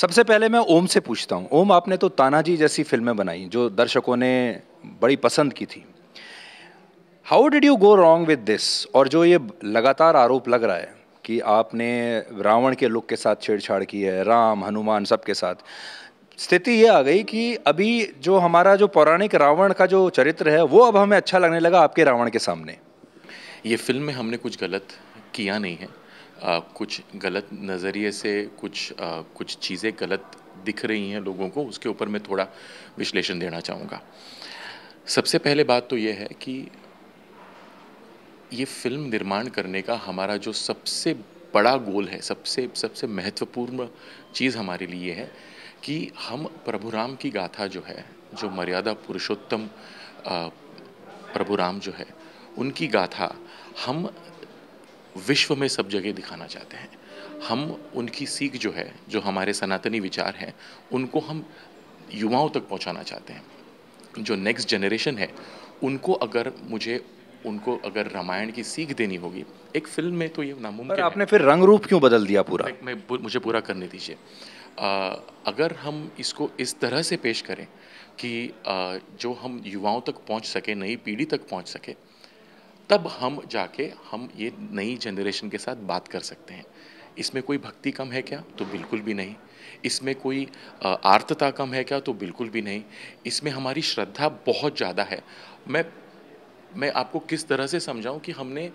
सबसे पहले मैं ओम से पूछता हूँ ओम आपने तो तानाजी जैसी फिल्में बनाई जो दर्शकों ने बड़ी पसंद की थी how did you go wrong with this और जो ये लगातार आरोप लग रहा है कि आपने रावण के लुक के साथ छेड़छाड़ की है राम हनुमान सबके साथ स्थिति ये आ गई कि अभी जो हमारा जो पौराणिक रावण का जो चरित्र है वो अब हमें अच्छा लगने लगा आपके रावण के सामने ये फिल्म में हमने कुछ गलत किया नहीं है आ, कुछ गलत नज़रिए से कुछ आ, कुछ चीज़ें गलत दिख रही हैं लोगों को उसके ऊपर मैं थोड़ा विश्लेषण देना चाहूँगा सबसे पहले बात तो ये है कि ये फिल्म निर्माण करने का हमारा जो सबसे बड़ा गोल है सबसे सबसे महत्वपूर्ण चीज़ हमारे लिए है कि हम प्रभु राम की गाथा जो है जो मर्यादा पुरुषोत्तम प्रभु राम जो है उनकी गाथा हम विश्व में सब जगह दिखाना चाहते हैं हम उनकी सीख जो है जो हमारे सनातनी विचार हैं उनको हम युवाओं तक पहुंचाना चाहते हैं जो नेक्स्ट जनरेशन है उनको अगर मुझे उनको अगर रामायण की सीख देनी होगी एक फिल्म में तो ये नामुमकिन आपने फिर रंग रूप क्यों बदल दिया पूरा मैं मुझे पूरा करने दीजिए अगर हम इसको इस तरह से पेश करें कि आ, जो हम युवाओं तक पहुंच सके नई पीढ़ी तक पहुंच सके तब हम जाके हम ये नई जनरेशन के साथ बात कर सकते हैं इसमें कोई भक्ति कम है क्या तो बिल्कुल भी नहीं इसमें कोई आर्तता कम है क्या तो बिल्कुल भी नहीं इसमें हमारी श्रद्धा बहुत ज़्यादा है मैं मैं आपको किस तरह से समझाऊं कि हमने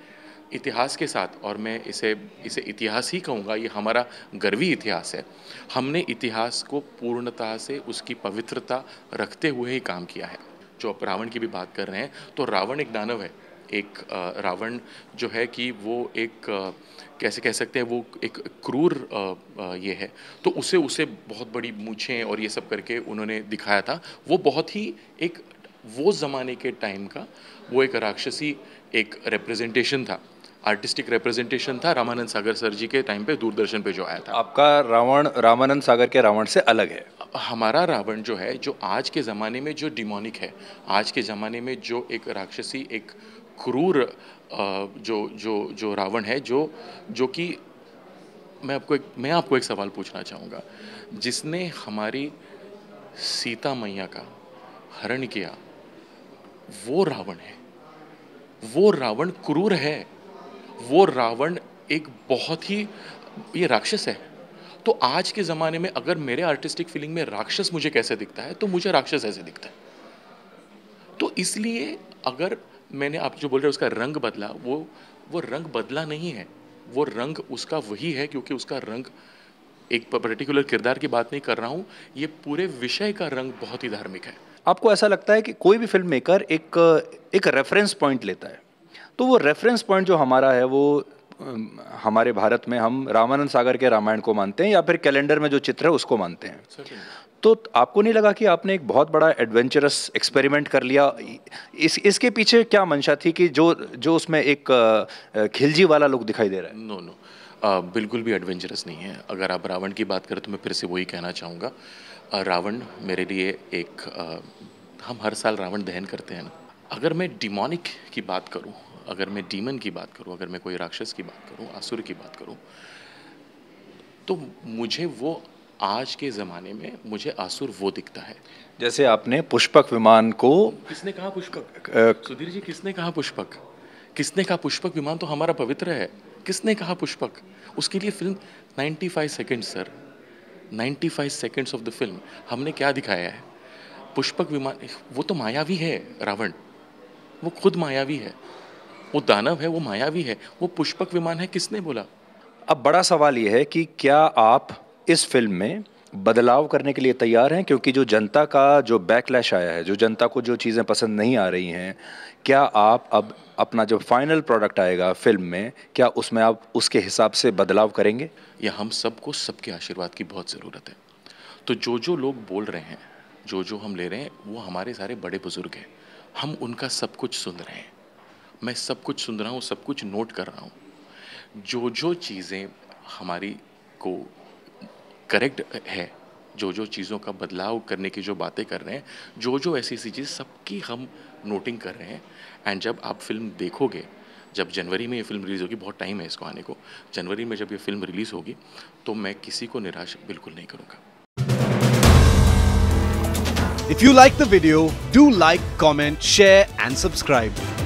इतिहास के साथ और मैं इसे इसे इतिहास ही कहूँगा ये हमारा गर्वी इतिहास है हमने इतिहास को पूर्णता से उसकी पवित्रता रखते हुए ही काम किया है जो आप रावण की भी बात कर रहे हैं तो रावण एक दानव है एक रावण जो है कि वो एक कैसे कह सकते हैं वो एक क्रूर ये है तो उसे उसे बहुत बड़ी मूछें और ये सब करके उन्होंने दिखाया था वो बहुत ही एक वो ज़माने के टाइम का वो एक राक्षसी एक रिप्रेजेंटेशन था आर्टिस्टिक रिप्रेजेंटेशन था रामानंद सागर सर जी के टाइम पे दूरदर्शन पे जो आया था आपका रावण रामानंद सागर के रावण से अलग है हमारा रावण जो है जो आज के ज़माने में जो डिमोनिक है आज के ज़माने में जो एक राक्षसी एक क्रूर जो जो जो रावण है जो जो कि मैं आपको एक मैं आपको एक सवाल पूछना चाहूँगा जिसने हमारी सीता मैया का हरण किया वो रावण है वो रावण क्रूर है वो रावण एक बहुत ही ये राक्षस है तो आज के ज़माने में अगर मेरे आर्टिस्टिक फीलिंग में राक्षस मुझे कैसे दिखता है तो मुझे राक्षस ऐसे दिखता है तो इसलिए अगर मैंने आप जो बोल रहे हैं उसका रंग बदला वो वो रंग बदला नहीं है वो रंग उसका वही है क्योंकि उसका रंग एक पर्टिकुलर किरदार की बात नहीं कर रहा हूँ ये पूरे विषय का रंग बहुत ही धार्मिक है आपको ऐसा लगता है कि कोई भी फिल्म मेकर एक एक रेफरेंस पॉइंट लेता है तो वो रेफरेंस पॉइंट जो हमारा है वो हमारे भारत में हम रामानंद सागर के रामायण को मानते हैं या फिर कैलेंडर में जो चित्र है उसको मानते हैं तो आपको नहीं लगा कि आपने एक बहुत बड़ा एडवेंचरस एक्सपेरिमेंट कर लिया इस इसके पीछे क्या मंशा थी कि जो जो उसमें एक खिलजी वाला लुक दिखाई दे रहा है नो नो बिल्कुल भी एडवेंचरस नहीं है अगर आप रावण की बात करें तो मैं फिर से वही कहना चाहूँगा रावण मेरे लिए एक आ, हम हर साल रावण दहन करते हैं ना अगर मैं डिमोनिक की बात करूँ अगर मैं डीमन की बात करूँ अगर मैं कोई राक्षस की बात करूँ आसुर की बात करूँ तो मुझे वो आज के ज़माने में मुझे आसुर वो दिखता है जैसे आपने पुष्पक विमान को किसने कहा पुष्पक सुधीर जी किसने कहा पुष्पक किसने कहा पुष्पक विमान तो हमारा पवित्र है किसने कहा पुष्पक उसके लिए film 95 five second sir 95 seconds of the film हमने क्या दिखाया है पुष्पक विमान वो तो मायावी है रावण वो खुद मायावी है वो दानव है वो मायावी है वो पुष्पक विमान है किसने बोला अब बड़ा सवाल ये है कि क्या आप इस फिल्म में बदलाव करने के लिए तैयार हैं क्योंकि जो जनता का जो बैकलैश आया है जो जनता को जो चीज़ें पसंद नहीं आ रही हैं क्या आप अब अपना जो फाइनल प्रोडक्ट आएगा फिल्म में क्या उसमें आप उसके हिसाब से बदलाव करेंगे या हम सबको सबके आशीर्वाद की बहुत ज़रूरत है तो जो जो लोग बोल रहे हैं जो जो हम ले रहे हैं वो हमारे सारे बड़े बुजुर्ग हैं हम उनका सब कुछ सुन रहे हैं मैं सब कुछ सुन रहा हूँ सब कुछ नोट कर रहा हूँ जो जो चीज़ें हमारी को करेक्ट है जो जो चीज़ों का बदलाव करने की जो बातें कर रहे हैं जो जो ऐसी ऐसी चीज़ सबकी हम नोटिंग कर रहे हैं एंड जब आप फिल्म देखोगे जब जनवरी में ये फिल्म रिलीज़ होगी बहुत टाइम है इसको आने को जनवरी में जब ये फिल्म रिलीज़ होगी तो मैं किसी को निराश बिल्कुल नहीं करूँगा if you like the video do like comment share and subscribe